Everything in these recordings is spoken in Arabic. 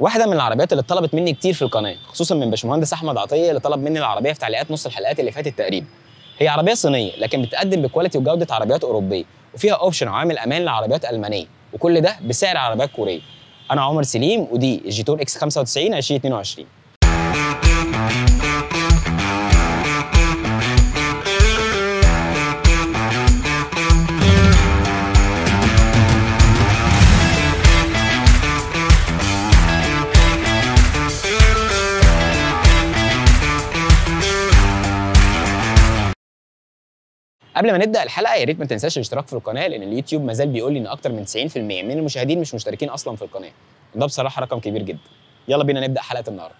واحده من العربيات اللي اتطلبت مني كتير في القناه خصوصا من باشمهندس احمد عطيه اللي طلب مني العربيه في تعليقات نص الحلقات اللي فاتت تقريبا هي عربيه صينيه لكن بتقدم بكواليتي وجوده عربيات اوروبيه وفيها اوبشن عامل امان لعربيات المانيه وكل ده بسعر عربيات كوريه انا عمر سليم ودي الجيتون اكس 95 2022 قبل ما نبدا الحلقه يا ريت ما تنساش الاشتراك في القناه لان اليوتيوب ما زال بيقول لي ان اكتر من 90% من المشاهدين مش مشتركين اصلا في القناه ده بصراحه رقم كبير جدا يلا بينا نبدا حلقه النهارده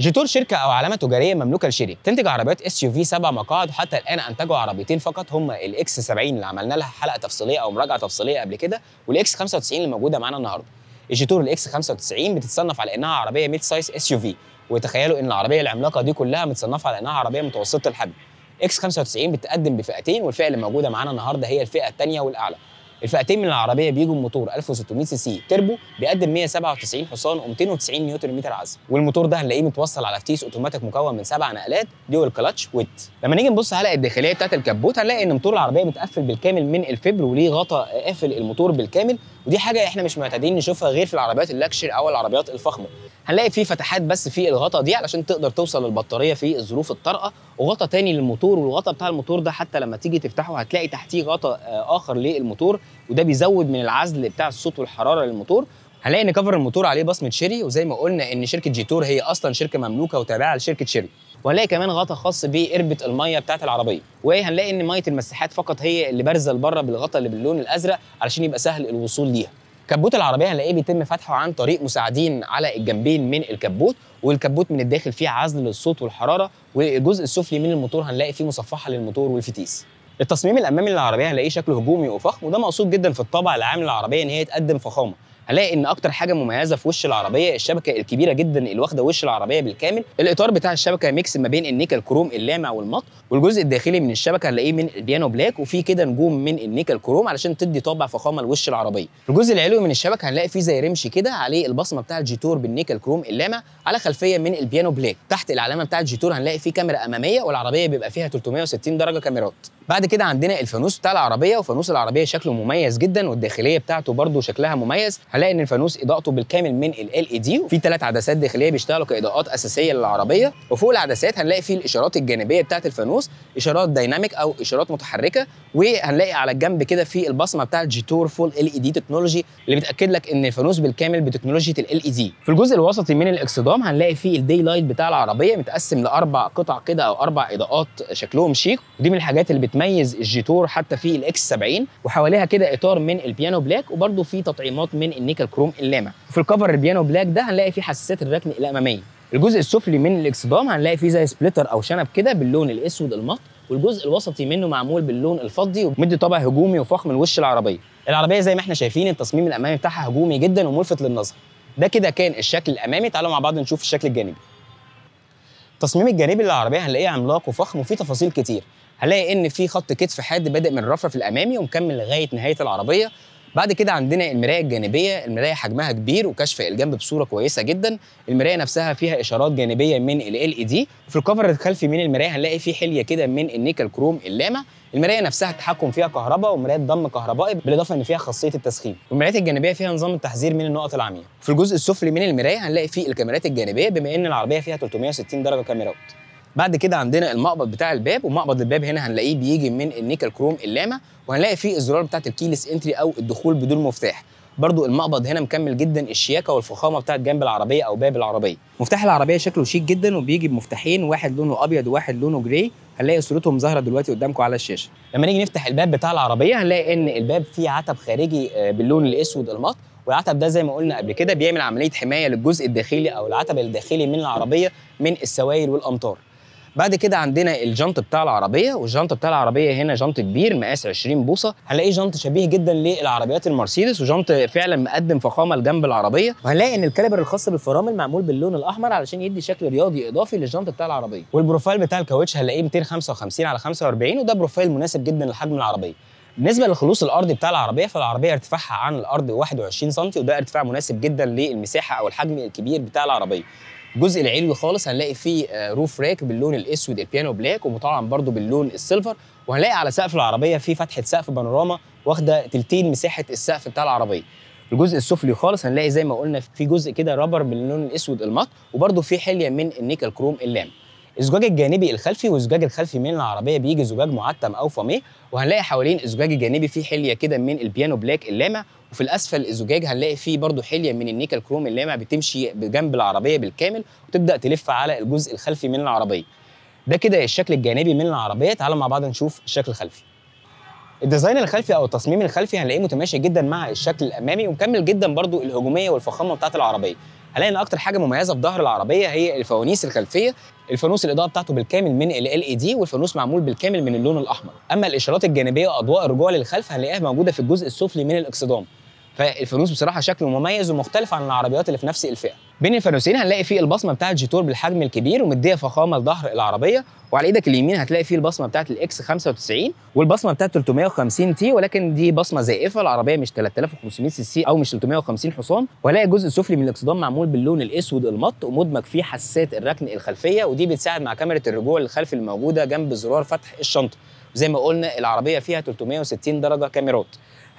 جيتور شركة أو علامة تجارية مملوكة لشيري بتنتج عربيات اس يو في سبع مقاعد وحتى الآن أنتجوا عربيتين فقط هما الإكس 70 اللي عملنا لها حلقة تفصيلية أو مراجعة تفصيلية قبل كده والإكس 95 اللي موجودة معانا النهارده الجيتور الإكس 95 بتتصنف على إنها عربية ميد سايز اس يو في وتخيلوا إن العربية العملاقة دي كلها متصنفة على إنها عربية متوسطة الحجم اكس 95 بتقدم بفئتين والفئه اللي موجوده معانا النهارده هي الفئه الثانيه والاعلى الفئتين من العربيه بيجوا الموتور 1600 سي سي تربو بيقدم 197 حصان و290 نيوتن متر عزم والموتور ده هنلاقيه متوصل على فتيس اوتوماتيك مكون من سبع نقلات ديول كلاتش ويت لما نيجي نبص على الداخليه بتاعت الكبوت هنلاقي ان موتور العربيه متقفل بالكامل من الفبر وليه غطا قافل الموتور بالكامل ودي حاجه احنا مش معتادين نشوفها غير في العربيات اللاكشر او العربيات الفخمه هنلاقي في فتحات بس في الغطا دي علشان تقدر توصل للبطاريه في الظروف الطارئه وغطا تاني للموتور والغطا بتاع الموتور ده حتى لما تيجي تفتحه هتلاقي تحتيه غطا آه، اخر للموتور وده بيزود من العزل بتاع الصوت والحراره للموتور هنلاقي ان كفر الموتور عليه بصمه شيري وزي ما قلنا ان شركه جيتور هي اصلا شركه مملوكه وتابعه لشركه شيري وهنلاقي كمان غطاء خاص بقربه الميه بتاعه العربيه وهنلاقي ان ميه المساحات فقط هي اللي بارزه لبره بالغطاء اللي باللون الازرق علشان يبقى سهل الوصول ليها كبوت العربيه هنلاقيه بيتم فتحه عن طريق مساعدين على الجنبين من الكبوت والكبوت من الداخل فيه عزل للصوت والحراره والجزء السفلي من الموتور هنلاقي فيه مصفحه للموتور والفتيس التصميم الامامي للعربيه هنلاقيه شكله هجومي وفخم وده مقصود جدا في الطابع العام للعربيه ان هي تقدم فخامه هلاقي ان اكتر حاجه مميزه في وش العربيه الشبكه الكبيره جدا اللي واخده وش العربيه بالكامل الاطار بتاع الشبكه ميكس ما بين النيكل كروم اللامع والمط والجزء الداخلي من الشبكه هنلاقيه من البيانو بلاك وفي كده نجوم من النيكل كروم علشان تدي طابع فخامه لوش العربيه الجزء العلوي من الشبكه هنلاقي فيه زي رمش كده عليه البصمه بتاع الجيتور بالنيكل كروم اللامع على خلفيه من البيانو بلاك تحت العلامه بتاع الجيتور هنلاقي فيه كاميرا اماميه والعربيه بيبقى فيها 360 درجه كاميرات بعد كده عندنا الفانوس بتاع العربيه وفانوس العربيه شكله مميز جدا والداخليه بتاعته برده شكلها مميز هنلاقي ان الفانوس اضاءته بالكامل من ال اي دي وفي ثلاث عدسات داخليه بيشتغلوا كاضاءات اساسيه للعربيه وفوق العدسات هنلاقي فيه الاشارات الجانبيه بتاعه الفانوس اشارات دايناميك او اشارات متحركه وهنلاقي على الجنب كده في البصمه بتاعه جيتور فول ال اي دي تكنولوجي اللي بتاكد لك ان الفانوس بالكامل بتكنولوجيا ال اي دي في الجزء الوسطي من الاكسدام هنلاقي فيه الدي لايت بتاع العربيه متقسم لاربع قطع كده او اربع اضاءات شكلهم شيك ودي من الحاجات اللي بتميز الجيتور حتى في الاكس 70 وحواليها كده اطار من البيانو بلاك وبرده في تطعيمات من النيكل كروم اللامع في الكفر البيانو بلاك ده هنلاقي فيه حساسات الركن الاماميه الجزء السفلي من الاكسدام هنلاقي فيه زي سبليتر او شنب كده باللون الاسود المط والجزء الوسطي منه معمول باللون الفضي ومدي طابع هجومي وفخم لوش العربيه العربيه زي ما احنا شايفين التصميم الامامي بتاعها هجومي جدا وملفت للنظر ده كده كان الشكل الامامي تعالوا مع بعض نشوف الشكل الجانبي التصميم الجانبي للعربيه هنلاقيه عملاق وفخم وفيه تفاصيل كتير هلاقي ان في خط كتف حاد بادئ من الرفرف الامامي ومكمل لغايه نهايه العربيه بعد كده عندنا المرايه الجانبيه المرايه حجمها كبير وكشف الجنب بصوره كويسه جدا المرايه نفسها فيها اشارات جانبيه من ال اي دي في الكفر الخلفي من المرايه هنلاقي فيه حليه كده من النيكل كروم اللامع المرايه نفسها التحكم فيها كهرباء ومرايه ضم كهربائي بالاضافه ان فيها خاصيه التسخين والمرايات الجانبيه فيها نظام التحذير من النقط العمياء في الجزء السفلي من المرايه هنلاقي فيه الكاميرات الجانبيه بما ان العربيه فيها 360 درجه كاميرات بعد كده عندنا المقبض بتاع الباب ومقبض الباب هنا هنلاقيه بيجي من النيكل كروم اللاما وهنلاقي فيه الزرار بتاعت الكيلس انتري او الدخول بدون مفتاح برضو المقبض هنا مكمل جدا الشياكه والفخامه بتاعت جنب العربيه او باب العربيه مفتاح العربيه شكله شيك جدا وبيجي بمفتاحين واحد لونه ابيض وواحد لونه جراي هنلاقي صورتهم ظاهره دلوقتي قدامكم على الشاشه لما نيجي نفتح الباب بتاع العربيه هنلاقي ان الباب فيه عتب خارجي آه، باللون الاسود المط والعتب ده زي ما قلنا قبل كده بيعمل عمليه حمايه للجزء الداخلي او العتب الداخلي من العربيه من السوائل والامطار بعد كده عندنا الجنط بتاع العربيه والجنط بتاع العربيه هنا جنط كبير مقاس 20 بوصه هنلاقيه جنط شبيه جدا للعربيات المرسيدس وجنط فعلا مقدم فخامه لجنب العربيه وهنلاقي ان الكاليبر الخاص بالفرامل معمول باللون الاحمر علشان يدي شكل رياضي اضافي للجنط بتاع العربيه والبروفايل بتاع الكاوتش هنلاقيه 255 على 45 وده بروفايل مناسب جدا لحجم العربيه بالنسبه للخلوص الارضي بتاع العربيه فالعربيه ارتفاعها عن الارض 21 سم وده ارتفاع مناسب جدا للمساحه او الحجم الكبير بتاع العربيه الجزء العلوي خالص هنلاقي فيه آه، روف راك باللون الاسود البيانو بلاك ومطعم برضو باللون السيلفر وهنلاقي على سقف العربيه فيه فتحه سقف بانوراما واخده تلتين مساحه السقف بتاع العربيه الجزء السفلي خالص هنلاقي زي ما قلنا في جزء كده رابر باللون الاسود المط وبرضو في حليه من النيكل كروم اللام الزجاج الجانبي الخلفي والزجاج الخلفي من العربيه بيجي زجاج معتم او فامي وهنلاقي حوالين الزجاج الجانبي فيه حليه كده من البيانو بلاك اللامع وفي الاسفل الزجاج هنلاقي فيه برضو حليه من النيكل كروم اللامع بتمشي بجنب العربيه بالكامل وتبدا تلف على الجزء الخلفي من العربيه ده كده الشكل الجانبي من العربيه تعالوا مع بعض نشوف الشكل الخلفي الديزاين الخلفي او التصميم الخلفي هنلاقيه متماشي جدا مع الشكل الامامي ومكمل جدا برضو الهجوميه والفخامه بتاعه العربيه هنلاقي ان اكتر حاجه مميزه في ظهر العربيه هي الفوانيس الخلفيه الفانوس الاضاءه بتاعته بالكامل من ال ال اي دي والفانوس معمول بالكامل من اللون الاحمر اما الاشارات الجانبيه واضواء الرجوع للخلف هنلاقيها موجوده في الجزء السفلي من الاكسدام فالفانوس بصراحه شكله مميز ومختلف عن العربيات اللي في نفس الفئه بين الفانوسين هنلاقي فيه البصمه بتاعه جيتور بالحجم الكبير ومديه فخامه لظهر العربيه وعلى ايدك اليمين هتلاقي فيه البصمه بتاعه الاكس 95 والبصمه بتاعه 350 تي ولكن دي بصمه زائفه العربيه مش 3500 سي سي او مش 350 حصان وهلاقي الجزء السفلي من الاكسدام معمول باللون الاسود المط ومدمج فيه حساسات الركن الخلفيه ودي بتساعد مع كاميرا الرجوع الخلفي الموجوده جنب زرار فتح الشنطه زي ما قلنا العربيه فيها 360 درجه كاميرات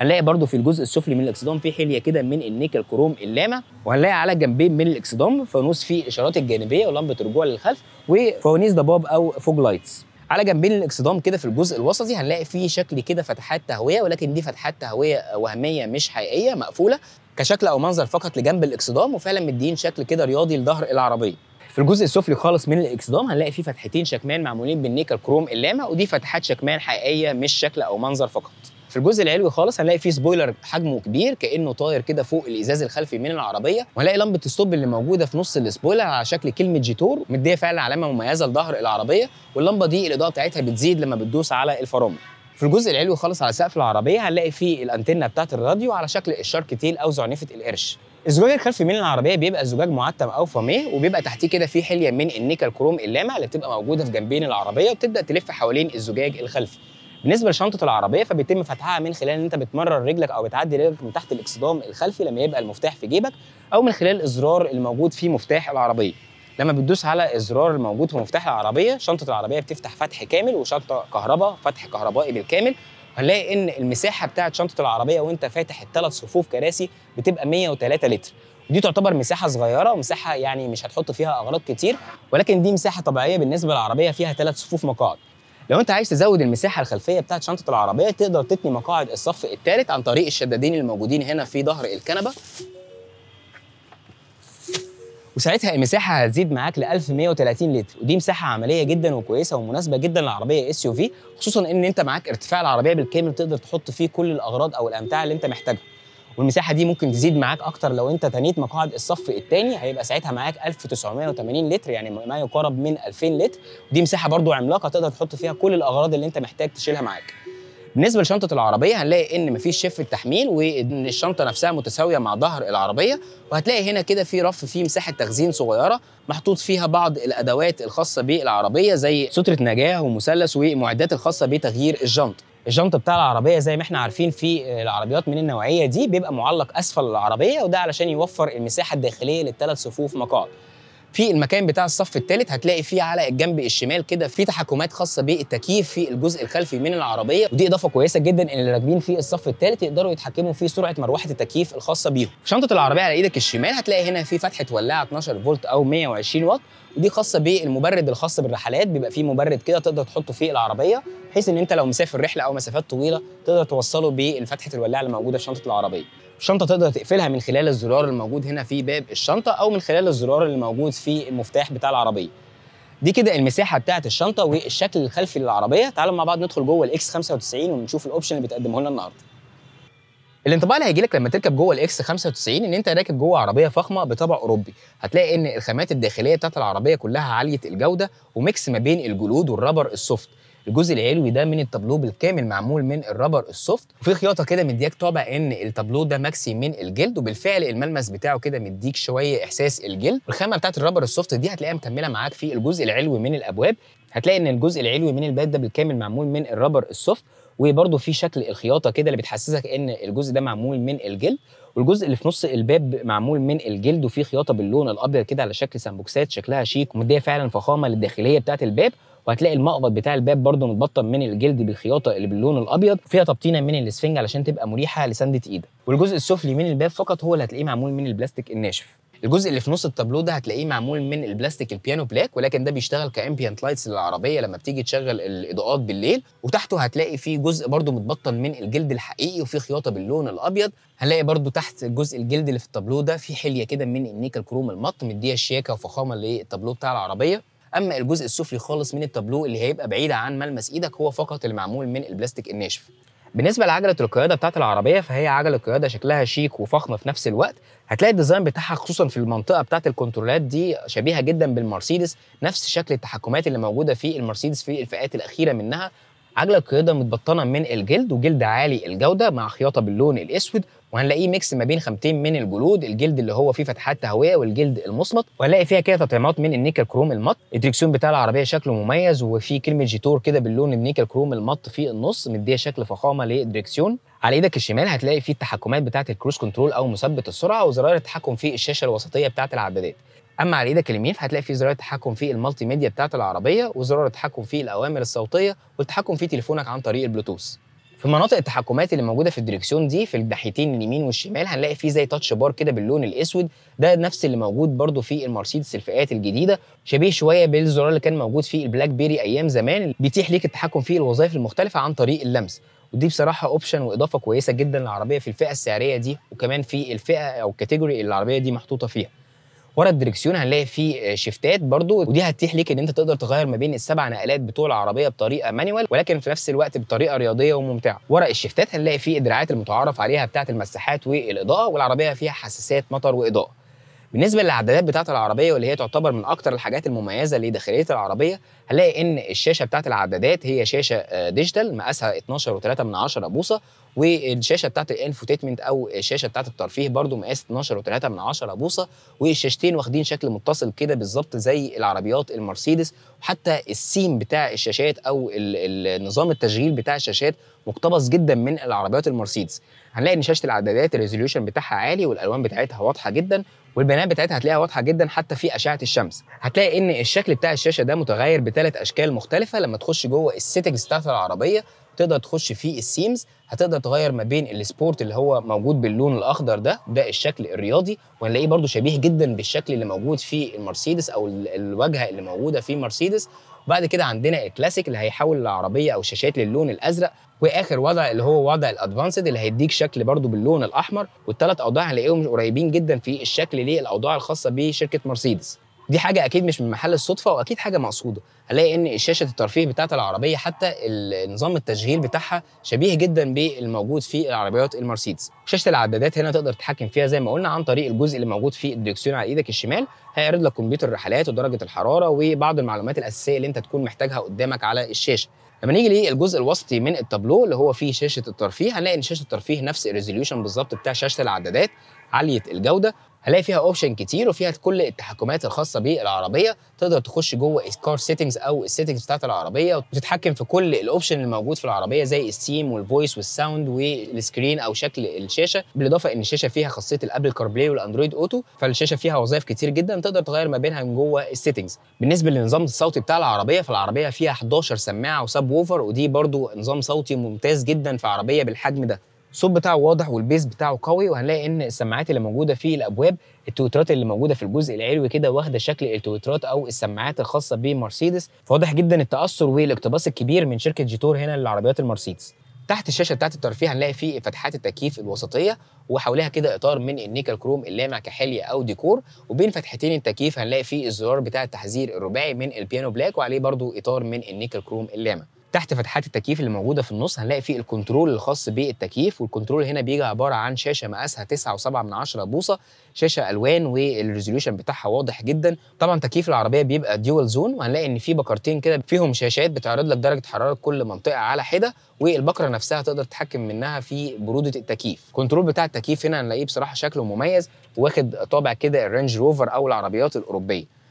هنلاقي برده في الجزء السفلي من الاكسدام في حليه كده من النيكل كروم اللامع وهنلاقي على جنبين من الاكسدام فانوس فيه الاشارات الجانبيه ولمبه رجوع للخلف وفوانيس ضباب او فوج لايتس على جنبين الاكسدام كده في الجزء الوسطي هنلاقي فيه شكل كده فتحات تهويه ولكن دي فتحات تهويه وهميه مش حقيقيه مقفوله كشكل او منظر فقط لجنب الاكسدام وفعلا مدين شكل كده رياضي لظهر العربيه في الجزء السفلي خالص من الاكسدام هنلاقي فيه فتحتين شكمان معمولين بالنيكل كروم اللامع ودي فتحات شكمان حقيقيه مش شكل او منظر فقط في الجزء العلوي خالص هنلاقي فيه سبويلر حجمه كبير كانه طاير كده فوق الازاز الخلفي من العربيه وهنلاقي لمبه الستوب اللي موجوده في نص السبويلر على شكل كلمه جيتور مديه فعلا علامه مميزه لظهر العربيه واللمبه دي الاضاءه بتاعتها بتزيد لما بتدوس على الفرامل في الجزء العلوي خالص على سقف العربيه هنلاقي فيه الانتنه بتاعت الراديو على شكل الشارك تيل او زعنفه القرش الزجاج الخلفي من العربيه بيبقى زجاج معتم او فاميه وبيبقى تحتيه كده فيه حليه من النيكل كروم اللامع اللي بتبقى موجوده في جنبين العربيه وبتبدا تلف حوالين الزجاج الخلفي بالنسبه لشنطه العربيه فبيتم فتحها من خلال ان انت بتمرر رجلك او بتعدي رجلك من تحت الاكسدام الخلفي لما يبقى المفتاح في جيبك او من خلال الازرار الموجود في مفتاح العربيه لما بتدوس على الزرار الموجود في مفتاح العربيه شنطه العربيه بتفتح فتح كامل وشنطه كهرباء فتح كهربائي بالكامل هنلاقي ان المساحه بتاعه شنطه العربيه وانت فاتح الثلاث صفوف كراسي بتبقى 103 لتر ودي تعتبر مساحه صغيره ومساحه يعني مش هتحط فيها اغراض كتير ولكن دي مساحه طبيعيه بالنسبه للعربيه فيها ثلاث صفوف مقاعد لو انت عايز تزود المساحه الخلفيه بتاعه شنطه العربيه تقدر تتني مقاعد الصف الثالث عن طريق الشدادين الموجودين هنا في ظهر الكنبه وساعتها المساحه هتزيد معاك ل 1130 لتر ودي مساحه عمليه جدا وكويسه ومناسبه جدا للعربيه اس يو في خصوصا ان انت معاك ارتفاع العربيه بالكامل تقدر تحط فيه كل الاغراض او الامتعه اللي انت محتاجها والمساحه دي ممكن تزيد معاك اكتر لو انت تنيت مقاعد الصف الثاني هيبقى ساعتها معاك 1980 لتر يعني ما يقارب من 2000 لتر ودي مساحه برضو عملاقه تقدر تحط فيها كل الاغراض اللي انت محتاج تشيلها معاك بالنسبه لشنطه العربيه هنلاقي ان مفيش شف تحميل وان الشنطه نفسها متساويه مع ظهر العربيه وهتلاقي هنا كده في رف فيه مساحه تخزين صغيره محطوط فيها بعض الادوات الخاصه بالعربيه زي ستره نجاه ومثلث ومعدات الخاصه بتغيير الشنطه الجنط بتاع العربيه زي ما احنا عارفين في العربيات من النوعيه دي بيبقى معلق اسفل العربيه وده علشان يوفر المساحه الداخليه للثلاث صفوف مقاعد في المكان بتاع الصف الثالث هتلاقي فيه على الجنب الشمال كده في تحكمات خاصه بالتكييف في الجزء الخلفي من العربيه ودي اضافه كويسه جدا ان اللي راكبين في الصف الثالث يقدروا يتحكموا في سرعه مروحه التكييف الخاصه بيهم شنطه العربيه على ايدك الشمال هتلاقي هنا في فتحه ولاعه 12 فولت او 120 واط ودي خاصه بالمبرد الخاص بالرحلات بيبقى فيه مبرد كده تقدر تحطه في العربيه بحيث ان انت لو مسافر رحله او مسافات طويله تقدر توصله بفتحه الولاعه اللي موجوده في شنطه العربيه الشنطه تقدر تقفلها من خلال الزرار الموجود هنا في باب الشنطه او من خلال الزرار اللي موجود في المفتاح بتاع العربيه دي كده المساحه بتاعه الشنطه والشكل الخلفي للعربيه تعالوا مع بعض ندخل جوه الاكس 95 ونشوف الاوبشن اللي بتقدمه لنا النهارده الانطباع اللي هيجي لك لما تركب جوه الاكس 95 ان انت راكب جوه عربيه فخمه بطبع اوروبي هتلاقي ان الخامات الداخليه بتاعت العربيه كلها عاليه الجوده وميكس ما بين الجلود والربر السوفت الجزء العلوي ده من التابلو بالكامل معمول من الرابر السوفت وفي خياطه كده مدياك طابع ان التابلو ده مكسي من الجلد وبالفعل الملمس بتاعه كده مديك شويه احساس الجلد الخامه بتاعت الرابر السوفت دي هتلاقيها مكمله معاك في الجزء العلوي من الابواب هتلاقي ان الجزء العلوي من الباب ده بالكامل معمول من الرابر السوفت وبرده في شكل الخياطه كده اللي بتحسسك ان الجزء ده معمول من الجلد والجزء اللي في نص الباب معمول من الجلد وفي خياطه باللون الابيض كده على شكل سامبوكسات شكلها شيك ومديه فعلا فخامه للداخليه بتاعه الباب وهتلاقي المقبض بتاع الباب برده متبطن من الجلد بالخياطه اللي باللون الابيض وفيها تبطينه من الاسفنج علشان تبقى مريحه لسنده ايدك والجزء السفلي من الباب فقط هو اللي هتلاقيه معمول من البلاستيك الناشف الجزء اللي في نص التابلو ده هتلاقيه معمول من البلاستيك البيانو بلاك ولكن ده بيشتغل كامبيانت لايتس للعربيه لما بتيجي تشغل الاضاءات بالليل وتحته هتلاقي فيه جزء برده متبطن من الجلد الحقيقي وفيه خياطه باللون الابيض هنلاقي برده تحت الجزء الجلد اللي في التابلو ده في حليه كده من النيكل كروم المط مديه الشياكه وفخامه للتابلو بتاع العربيه اما الجزء السفلي خالص من التابلو اللي هيبقى بعيد عن ملمس ايدك هو فقط المعمول من البلاستيك الناشف بالنسبه لعجله القياده بتاعت العربيه فهي عجله قياده شكلها شيك وفخمه في نفس الوقت هتلاقي الديزاين بتاعها خصوصا في المنطقه بتاعت الكنترولات دي شبيهه جدا بالمرسيدس نفس شكل التحكمات اللي موجوده في المرسيدس في الفئات الاخيره منها عجله قياده متبطنه من الجلد وجلد عالي الجوده مع خياطه باللون الاسود وهنلاقيه ميكس ما بين خامتين من الجلود الجلد اللي هو فيه فتحات تهويه والجلد المصمت وهنلاقي فيها كده تطعيمات من النيكل كروم المط الدريكسيون بتاع العربيه شكله مميز وفي كلمه جيتور كده باللون النيكل كروم المط في النص مديه شكل فخامه للدريكسيون على ايدك الشمال هتلاقي فيه التحكمات بتاعه الكروز كنترول او مثبت السرعه وزرار التحكم في الشاشه الوسطيه بتاعه العدادات اما على ايدك اليمين هتلاقي فيه زرار التحكم في المالتي ميديا بتاعه العربيه وزرار التحكم في الاوامر الصوتيه والتحكم في تليفونك عن طريق البلوتوث في مناطق التحكمات اللي موجوده في الدريكسيون دي في الناحيتين اليمين والشمال هنلاقي فيه زي تاتش بار كده باللون الاسود ده نفس اللي موجود برده في المرسيدس الفئات الجديده شبيه شويه بالزرار اللي كان موجود في البلاك بيري ايام زمان بيتيح ليك التحكم في الوظائف المختلفه عن طريق اللمس ودي بصراحه اوبشن واضافه كويسه جدا للعربيه في الفئه السعريه دي وكمان في الفئه او الكاتيجوري اللي العربيه دي محطوطه فيها ورا الدركسيون هنلاقي فيه آه، شيفتات برضو ودي هتتيح ليك ان انت تقدر تغير ما بين السبع نقلات بتوع العربيه بطريقه مانيوال ولكن في نفس الوقت بطريقه رياضيه وممتعه ورا الشيفتات هنلاقي فيه الدراعات المتعارف عليها بتاعه المساحات والاضاءه والعربيه فيها حساسات مطر واضاءه بالنسبه للعدادات بتاعه العربيه واللي هي تعتبر من اكتر الحاجات المميزه لداخليه العربيه هنلاقي ان الشاشه بتاعه العدادات هي شاشه آه، ديجيتال مقاسها 12.3 بوصه والشاشه بتاعت الانفوتيتمنت او الشاشه بتاعت الترفيه برده مقاس 12 و3 من 10 بوصه والشاشتين واخدين شكل متصل كده بالظبط زي العربيات المرسيدس وحتى السيم بتاع الشاشات او النظام التشغيل بتاع الشاشات مقتبس جدا من العربيات المرسيدس هنلاقي ان شاشه الاعدادات الريزوليوشن بتاعها عالي والالوان بتاعتها واضحه جدا والبيانات بتاعتها هتلاقيها واضحه جدا حتى في اشعه الشمس هتلاقي ان الشكل بتاع الشاشه ده متغير بثلاث اشكال مختلفه لما تخش جوه السيتنجز بتاعت العربيه تقدر تخش فيه السيمز هتقدر تغير ما بين السبورت اللي هو موجود باللون الاخضر ده ده الشكل الرياضي وهنلاقيه برده شبيه جدا بالشكل اللي موجود في المرسيدس او الواجهه اللي موجوده في مرسيدس بعد كده عندنا الكلاسيك اللي هيحول العربيه او الشاشات للون الازرق واخر وضع اللي هو وضع الادفانسد اللي هيديك شكل برده باللون الاحمر والثلاث اوضاع هنلاقيهم قريبين جدا في الشكل للاوضاع الخاصه بشركه مرسيدس دي حاجه اكيد مش من محل الصدفه واكيد حاجه مقصوده هنلاقي ان شاشه الترفيه بتاعت العربيه حتى نظام التشغيل بتاعها شبيه جدا بالموجود في العربيات المرسيدس شاشه العدادات هنا تقدر تتحكم فيها زي ما قلنا عن طريق الجزء اللي موجود في الدكسيون على ايدك الشمال هيعرض لك كمبيوتر الرحلات ودرجه الحراره وبعض المعلومات الاساسيه اللي انت تكون محتاجها قدامك على الشاشه لما نيجي للجزء الوسطي من التابلو اللي هو فيه شاشه الترفيه هنلاقي ان شاشه الترفيه نفس الريزوليوشن بالظبط بتاع شاشه العدادات عاليه الجوده هلاقي فيها اوبشن كتير وفيها كل التحكمات الخاصه بالعربيه تقدر تخش جوه الكار سيتنجز او السيتنجز بتاعت العربيه وتتحكم في كل الاوبشن الموجود في العربيه زي السيم والفويس والساوند والسكرين او شكل الشاشه بالاضافه ان الشاشه فيها خاصيه الابل كار بلاي والاندرويد اوتو فالشاشه فيها وظائف كتير جدا تقدر تغير ما بينها من جوه السيتنجز بالنسبه للنظام الصوتي بتاع العربيه فالعربيه فيها 11 سماعه وسب ووفر ودي برده نظام صوتي ممتاز جدا في عربيه بالحجم ده الصوت بتاعه واضح والبيز بتاعه قوي وهنلاقي ان السماعات اللي موجوده في الابواب التويترات اللي موجوده في الجزء العلوي كده واخده شكل التويترات او السماعات الخاصه بمرسيدس فواضح جدا التاثر والاقتباس الكبير من شركه جيتور هنا للعربيات المرسيدس تحت الشاشه بتاعت الترفيه هنلاقي فيه فتحات التكييف الوسطيه وحواليها كده اطار من النيكل كروم اللامع كحليه او ديكور وبين فتحتين التكييف هنلاقي فيه الزرار بتاع التحذير الرباعي من البيانو بلاك وعليه برضو اطار من النيكل كروم اللامع تحت فتحات التكييف اللي موجوده في النص هنلاقي فيه الكنترول الخاص بالتكييف والكنترول هنا بيجي عباره عن شاشه مقاسها 9.7 بوصه شاشه الوان والريزوليوشن بتاعها واضح جدا طبعا تكييف العربيه بيبقى ديوال زون وهنلاقي ان في بكرتين كده فيهم شاشات بتعرض لك درجه حراره كل منطقه على حده والبكره نفسها تقدر تتحكم منها في بروده التكييف الكنترول بتاع التكييف هنا هنلاقيه بصراحه شكله مميز واخد طابع كده الرينج روفر او العربيات الاوروبيه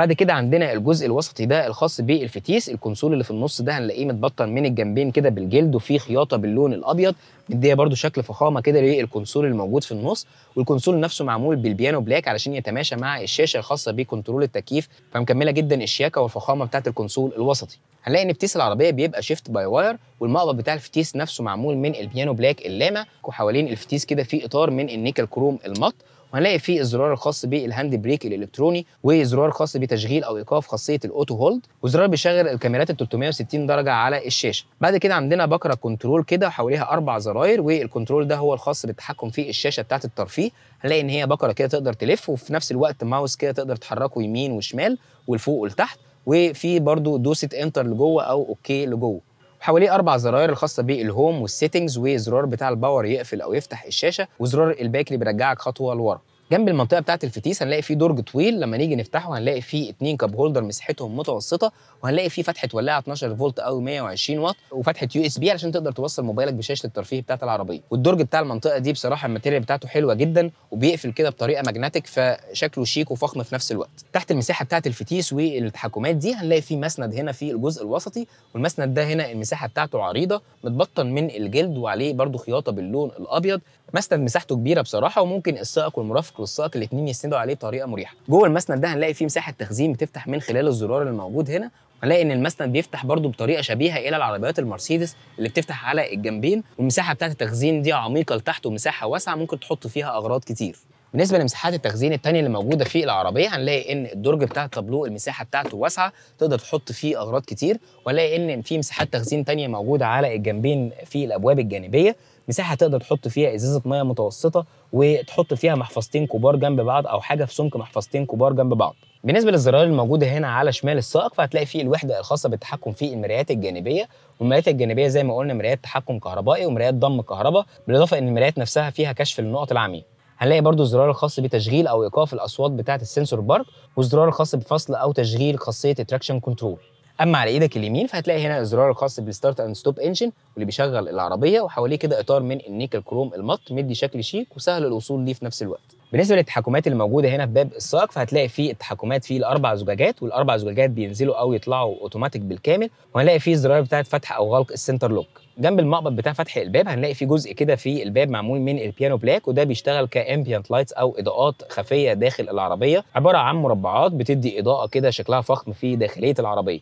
بعد كده عندنا الجزء الوسطي ده الخاص بالفتيس الكونسول اللي في النص ده هنلاقيه متبطن من الجنبين كده بالجلد وفيه خياطه باللون الابيض مديه برده شكل فخامه كده للكونسول الموجود في النص والكونسول نفسه معمول بالبيانو بلاك علشان يتماشى مع الشاشه الخاصه بكنترول التكييف فمكمله جدا الشياكه والفخامه بتاعه الكونسول الوسطي هنلاقي ان فتيس العربيه بيبقى شيفت باي واير والمقبض بتاع الفتيس نفسه معمول من البيانو بلاك اللامع وحوالين الفتيس كده في اطار من النيكل كروم المط وهنلاقي فيه الزرار الخاص بالهاند بريك الالكتروني وزرار خاص بتشغيل او ايقاف خاصيه الاوتو هولد وزرار بيشغل الكاميرات ال 360 درجه على الشاشه بعد كده عندنا بكره كنترول كده حواليها اربع زراير والكنترول ده هو الخاص بالتحكم في الشاشه بتاعه الترفيه هنلاقي ان هي بكره كده تقدر تلف وفي نفس الوقت ماوس كده تقدر تحركه يمين وشمال والفوق والتحت وفي برضو دوسه انتر لجوه او اوكي لجوه وحواليه اربع زراير الخاصه بالهوم والسيتنجز وزرار بتاع الباور يقفل او يفتح الشاشه وزرار الباك اللي بيرجعك خطوه لورا جنب المنطقه بتاعه الفتيس هنلاقي فيه درج طويل لما نيجي نفتحه هنلاقي فيه اتنين كاب هولدر مساحتهم متوسطه وهنلاقي فيه فتحه ولاعه 12 فولت او 120 واط وفتحه يو اس بي علشان تقدر توصل موبايلك بشاشه الترفيه بتاعه العربيه والدرج بتاع المنطقه دي بصراحه الماتيريال بتاعته حلوه جدا وبيقفل كده بطريقه ماجنتيك فشكله شيك وفخم في نفس الوقت تحت المساحه بتاعه الفتيس والتحكمات دي هنلاقي فيه مسند هنا في الجزء الوسطي والمسند ده هنا المساحه بتاعته عريضه متبطن من الجلد وعليه برده خياطه باللون الابيض مسند مساحته كبيره بصراحه وممكن السائق والمرافق والسائق الاثنين يسندوا عليه بطريقه مريحه جوه المسند ده هنلاقي فيه مساحه تخزين بتفتح من خلال الزرار الموجود هنا هنلاقي ان المسند بيفتح برده بطريقه شبيهه الى العربيات المرسيدس اللي بتفتح على الجنبين والمساحه بتاعت التخزين دي عميقه لتحت ومساحه واسعه ممكن تحط فيها اغراض كتير بالنسبه لمساحات التخزين الثانيه اللي موجوده في العربيه هنلاقي ان الدرج بتاع التابلو المساحه بتاعته واسعه تقدر تحط فيه اغراض كتير وهنلاقي ان في مساحات تخزين ثانيه موجوده على الجنبين في الابواب الجانبيه مساحه تقدر تحط فيها ازازه ميه متوسطه وتحط فيها محفظتين كبار جنب بعض او حاجه في سمك محفظتين كبار جنب بعض بالنسبه للزرار الموجوده هنا على شمال السائق فهتلاقي فيه الوحده الخاصه بالتحكم في المرايات الجانبيه والمرايات الجانبيه زي ما قلنا مرايات تحكم كهربائي ومرايات ضم كهرباء بالاضافه ان المرايات نفسها فيها كشف للنقط العمياء هنلاقي برضو الزرار الخاص بتشغيل او ايقاف الاصوات بتاعه السنسور بارك والزرار الخاص بفصل او تشغيل خاصيه التراكشن كنترول اما على ايدك اليمين فهتلاقي هنا الزرار الخاص بالستارت اند ستوب انجن واللي بيشغل العربيه وحواليه كده اطار من النيكل كروم المط مدي شكل شيك وسهل الوصول ليه في نفس الوقت بالنسبه للتحكمات اللي موجوده هنا في باب السائق فهتلاقي في التحكمات في الاربع زجاجات والاربع زجاجات بينزلوا او يطلعوا اوتوماتيك بالكامل وهنلاقي في زرار بتاعت فتح او غلق السنتر لوك جنب المقبض بتاع فتح الباب هنلاقي في جزء كده في الباب معمول من البيانو بلاك وده بيشتغل كامبيانت لايتس او اضاءات خفيه داخل العربيه عباره عن مربعات بتدي اضاءه كده شكلها فخم في داخليه العربيه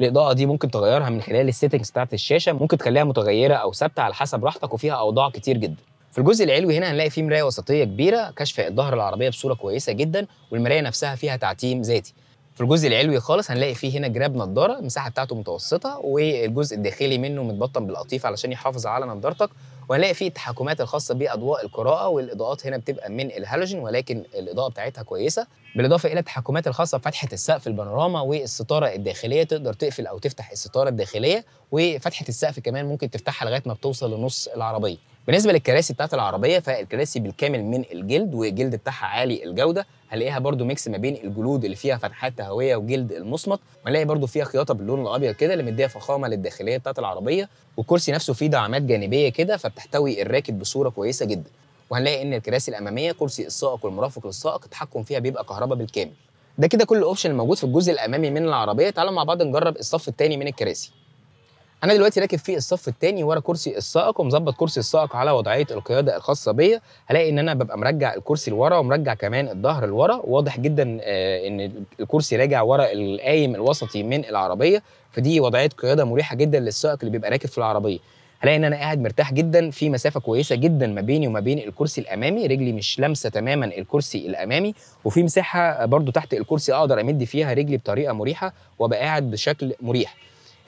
الاضاءه دي ممكن تغيرها من خلال السيتنجز بتاعت الشاشه ممكن تخليها متغيره او ثابته على حسب راحتك وفيها اوضاع كتير جدا في الجزء العلوي هنا هنلاقي فيه مرايه وسطيه كبيره كشف الظهر العربيه بصوره كويسه جدا والمرايه نفسها فيها تعتيم ذاتي في الجزء العلوي خالص هنلاقي فيه هنا جراب نضاره المساحه بتاعته متوسطه والجزء الداخلي منه متبطن بالقطيف علشان يحافظ على نضارتك وهنلاقي فيه التحكمات الخاصه باضواء القراءه والاضاءات هنا بتبقى من الهالوجين ولكن الاضاءه بتاعتها كويسه بالاضافه الى التحكمات الخاصه بفتحه السقف البانوراما والستاره الداخليه تقدر تقفل او تفتح الستاره الداخليه وفتحه السقف كمان ممكن تفتحها لغايه ما بتوصل لنص العربيه بالنسبه للكراسي بتاعت العربيه فالكراسي بالكامل من الجلد والجلد بتاعها عالي الجوده هنلاقيها برده ميكس ما بين الجلود اللي فيها فتحات تهويه وجلد المصمت وهنلاقي برده فيها خياطه باللون الابيض كده اللي مديها فخامه للداخليه بتاعت العربيه والكرسي نفسه فيه دعامات جانبيه كده فبتحتوي الراكب بصوره كويسه جدا وهنلاقي ان الكراسي الاماميه كرسي السائق والمرافق للسائق التحكم فيها بيبقى كهرباء بالكامل ده كده كل الاوبشن الموجود في الجزء الامامي من العربيه تعالوا مع بعض نجرب الصف الثاني من الكراسي انا دلوقتي راكب في الصف الثاني ورا كرسي السائق ومظبط كرسي السائق على وضعيه القياده الخاصه بيا هلاقي ان انا ببقى مرجع الكرسي لورا ومرجع كمان الظهر لورا واضح جدا آه، ان الكرسي راجع ورا القايم الوسطي من العربيه فدي وضعيه قياده مريحه جدا للسائق اللي بيبقى راكب في العربيه هلاقي ان انا قاعد مرتاح جدا في مسافه كويسه جدا ما بيني وما بين الكرسي الامامي رجلي مش لامسه تماما الكرسي الامامي وفي مساحه برده تحت الكرسي اقدر امد فيها رجلي بطريقه مريحه وابقى بشكل مريح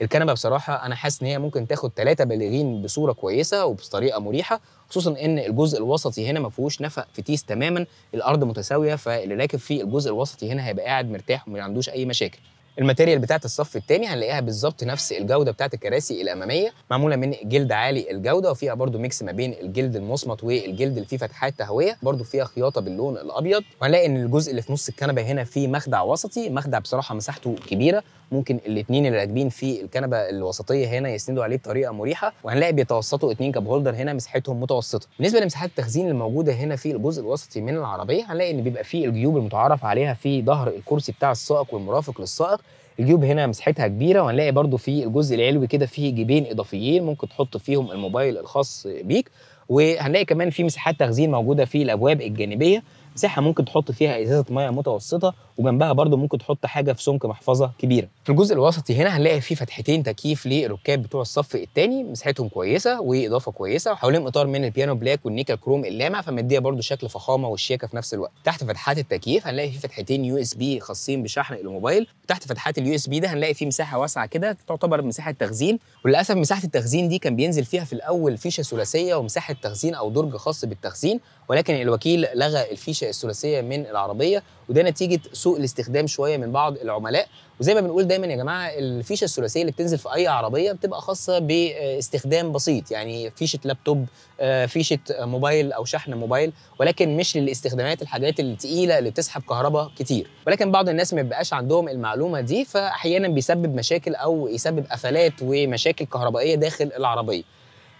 الكنبه بصراحه انا حاسس ان هي ممكن تاخد ثلاثه بالغين بصوره كويسه وبطريقه مريحه خصوصا ان الجزء الوسطي هنا ما فيهوش نفق فتيس تماما الارض متساويه فاللي راكب في الجزء الوسطي هنا هيبقى قاعد مرتاح وما عندوش اي مشاكل الماتيريال بتاعت الصف الثاني هنلاقيها بالظبط نفس الجوده بتاعت الكراسي الاماميه معموله من جلد عالي الجوده وفيها برده ميكس ما بين الجلد المصمت والجلد اللي فيه فتحات تهويه برده فيها خياطه باللون الابيض وهنلاقي ان الجزء اللي في نص الكنبه هنا فيه مخدع وسطي مخدع بصراحه مساحته كبيره ممكن الاثنين اللي راكبين في الكنبه الوسطيه هنا يسندوا عليه بطريقه مريحه وهنلاقي بيتوسطوا اثنين كاب هولدر هنا مساحتهم متوسطه بالنسبه لمساحات التخزين الموجوده هنا في الجزء الوسطي من العربيه هنلاقي ان بيبقى فيه الجيوب المتعارف عليها في ظهر الكرسي بتاع السائق والمرافق للسائق الجيوب هنا مساحتها كبيره وهنلاقي برضو في الجزء العلوي كده فيه جيبين اضافيين ممكن تحط فيهم الموبايل الخاص بيك وهنلاقي كمان في مساحات تخزين موجوده في الابواب الجانبيه مساحه ممكن تحط فيها ازازه ميه متوسطه وجنبها برضه ممكن تحط حاجه في سمك محفظه كبيره في الجزء الوسطي هنا هنلاقي فيه فتحتين تكييف للركاب بتوع الصف الثاني مساحتهم كويسه واضافه كويسه وحواليهم اطار من البيانو بلاك والنيكل كروم اللامع فمديه برضه شكل فخامه والشياكه في نفس الوقت تحت فتحات التكييف هنلاقي فيه فتحتين يو اس بي خاصين بشحن الموبايل تحت فتحات اليو اس بي ده هنلاقي فيه مساحه واسعه كده تعتبر مساحه تخزين وللاسف مساحه التخزين دي كان بينزل فيها في الاول فيشه ثلاثيه ومساحه تخزين او درج خاص بالتخزين ولكن الوكيل لغى الفيشه الثلاثيه من العربيه وده نتيجه سوء الاستخدام شويه من بعض العملاء وزي ما بنقول دايما يا جماعه الفيشه الثلاثيه اللي بتنزل في اي عربيه بتبقى خاصه باستخدام بسيط يعني فيشه لابتوب آه، فيشه موبايل او شحن موبايل ولكن مش للاستخدامات الحاجات الثقيله اللي بتسحب كهرباء كتير ولكن بعض الناس ما بيبقاش عندهم المعلومه دي فاحيانا بيسبب مشاكل او يسبب قفلات ومشاكل كهربائيه داخل العربيه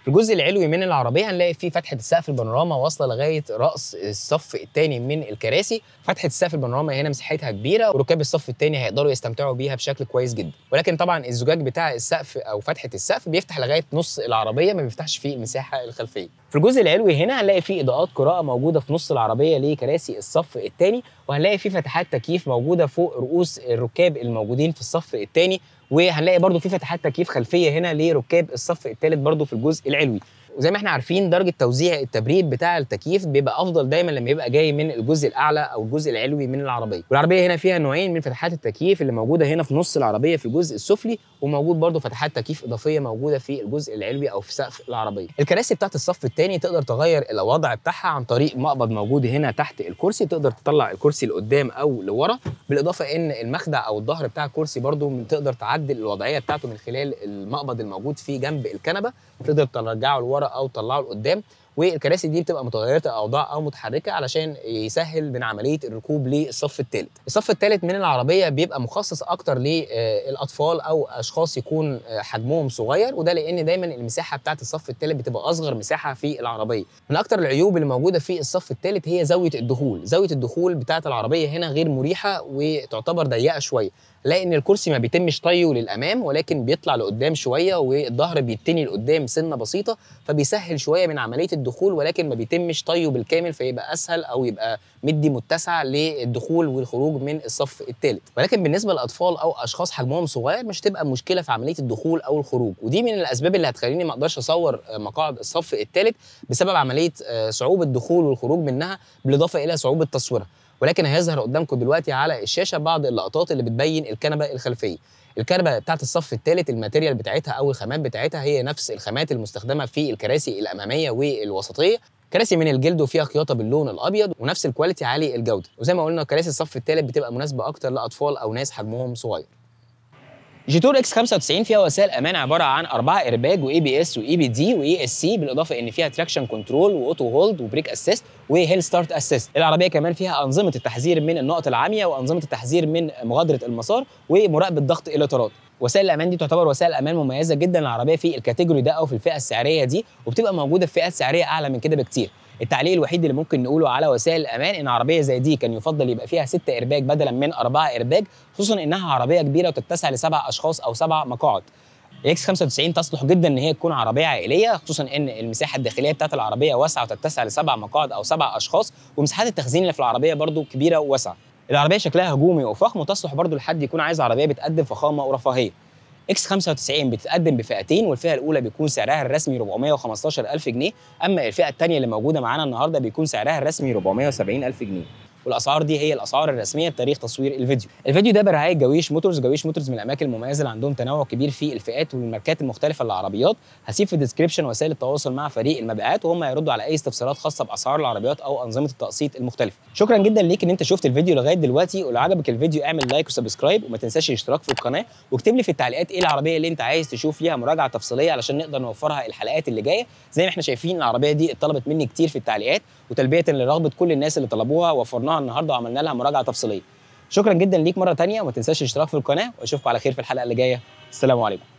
في الجزء العلوي من العربيه هنلاقي فيه فتحه السقف البانوراما واصله لغايه راس الصف الثاني من الكراسي فتحه السقف البانوراما هنا مساحتها كبيره وركاب الصف الثاني هيقدروا يستمتعوا بيها بشكل كويس جدا ولكن طبعا الزجاج بتاع السقف او فتحه السقف بيفتح لغايه نص العربيه ما بيفتحش فيه المساحه الخلفيه في الجزء العلوي هنا هنلاقي فيه اضاءات قراءه موجوده في نص العربيه لكراسي الصف الثاني وهنلاقي فيه فتحات تكييف موجوده فوق رؤوس الركاب الموجودين في الصف الثاني وهنلاقي برضو في فتحات تكييف خلفيه هنا لركاب الصف الثالث برضو في الجزء العلوي وزي ما احنا عارفين درجه توزيع التبريد بتاع التكييف بيبقى افضل دايما لما يبقى جاي من الجزء الاعلى او الجزء العلوي من العربيه والعربيه هنا فيها نوعين من فتحات التكييف اللي موجوده هنا في نص العربيه في الجزء السفلي وموجود برده فتحات تكييف اضافيه موجوده في الجزء العلوي او في سقف العربيه الكراسي بتاعت الصف الثاني تقدر تغير الوضع بتاعها عن طريق مقبض موجود هنا تحت الكرسي تقدر تطلع الكرسي لقدام او لورا بالاضافه ان المخدع او الظهر بتاع الكرسي برده تقدر تعدل الوضعيه بتاعته من خلال المقبض الموجود في جنب الكنبه تقدر ترجعه لورا لورا او تطلعه لقدام والكراسي دي بتبقى متغيره الاوضاع او متحركه علشان يسهل من عمليه الركوب للصف الثالث. الصف الثالث من العربيه بيبقى مخصص اكتر للاطفال او اشخاص يكون حجمهم صغير وده لان دايما المساحه بتاعه الصف الثالث بتبقى اصغر مساحه في العربيه. من اكتر العيوب اللي موجوده في الصف الثالث هي زاويه الدخول، زاويه الدخول بتاعه العربيه هنا غير مريحه وتعتبر ضيقه شويه لان الكرسي ما بيتمش طيه للامام ولكن بيطلع لقدام شويه والظهر بيتني لقدام سنه بسيطه فبيسهل شويه من عمليه الدخول ولكن ما بيتمش طيه بالكامل فيبقى اسهل او يبقى مدي متسع للدخول والخروج من الصف الثالث ولكن بالنسبه للاطفال او اشخاص حجمهم صغير مش هتبقى مشكله في عمليه الدخول او الخروج ودي من الاسباب اللي هتخليني ما اقدرش اصور آه، مقاعد الصف الثالث بسبب عمليه آه، صعوبه الدخول والخروج منها بالاضافه الى صعوبه تصويرها ولكن هيظهر قدامكم دلوقتي على الشاشه بعض اللقطات اللي بتبين الكنبه الخلفيه الكنبه بتاعت الصف الثالث الماتيريال بتاعتها او الخامات بتاعتها هي نفس الخامات المستخدمه في الكراسي الاماميه والوسطيه كراسي من الجلد وفيها خياطه باللون الابيض ونفس الكواليتي عالي الجوده وزي ما قلنا كراسي الصف الثالث بتبقى مناسبه اكتر لاطفال او ناس حجمهم صغير جيتور اكس 95 فيها وسائل امان عباره عن اربعه ايرباج واي بي اس واي بي دي واي اس سي بالاضافه ان فيها تراكشن كنترول واوتو هولد وبريك اسيست وهيل ستارت اسيست العربيه كمان فيها انظمه التحذير من النقط العاميه وانظمه التحذير من مغادره المسار ومراقبه ضغط الاطارات وسائل الامان دي تعتبر وسائل امان مميزه جدا للعربيه في الكاتيجوري ده او في الفئه السعريه دي وبتبقى موجوده في فئات سعريه اعلى من كده بكتير التعليق الوحيد اللي ممكن نقوله على وسائل الامان ان عربيه زي دي كان يفضل يبقى فيها ست ارباج بدلا من اربعه ارباج خصوصا انها عربيه كبيره وتتسع لسبع اشخاص او سبع مقاعد الاكس 95 تصلح جدا ان هي تكون عربيه عائليه خصوصا ان المساحه الداخليه بتاعت العربيه واسعه وتتسع لسبع مقاعد او سبع اشخاص ومساحات التخزين اللي في العربيه برضو كبيره وواسعه العربيه شكلها هجومي وفخم وتصلح برضو لحد يكون عايز عربيه بتقدم فخامه ورفاهيه اكس 95 بتتقدم بفئتين والفئه الاولى بيكون سعرها الرسمي 415000 جنيه اما الفئه الثانيه اللي موجوده معانا النهارده بيكون سعرها الرسمي 470000 جنيه والاسعار دي هي الاسعار الرسميه بتاريخ تصوير الفيديو الفيديو ده برعايه جويش موتورز جويش موتورز من الاماكن المميزه اللي عندهم تنوع كبير في الفئات والماركات المختلفه للعربيات هسيب في الديسكربشن وسائل التواصل مع فريق المبيعات وهم هيردوا على اي استفسارات خاصه باسعار العربيات او انظمه التقسيط المختلفه شكرا جدا ليك ان انت شفت الفيديو لغايه دلوقتي ولو عجبك الفيديو اعمل لايك وسبسكرايب وما تنساش الاشتراك في القناه واكتب لي في التعليقات ايه العربيه اللي انت عايز تشوف فيها مراجعه تفصيليه علشان نقدر نوفرها الحلقات اللي جايه زي ما احنا شايفين العربيه دي اتطلبت مني كتير في التعليقات وتلبيه لرغبه كل الناس اللي طلبوها وفرناها مجموعه النهارده وعملنا لها مراجعه تفصيليه شكرا جدا ليك مره ثانيه وما تنساش الاشتراك في القناه واشوفكم على خير في الحلقه اللي جايه السلام عليكم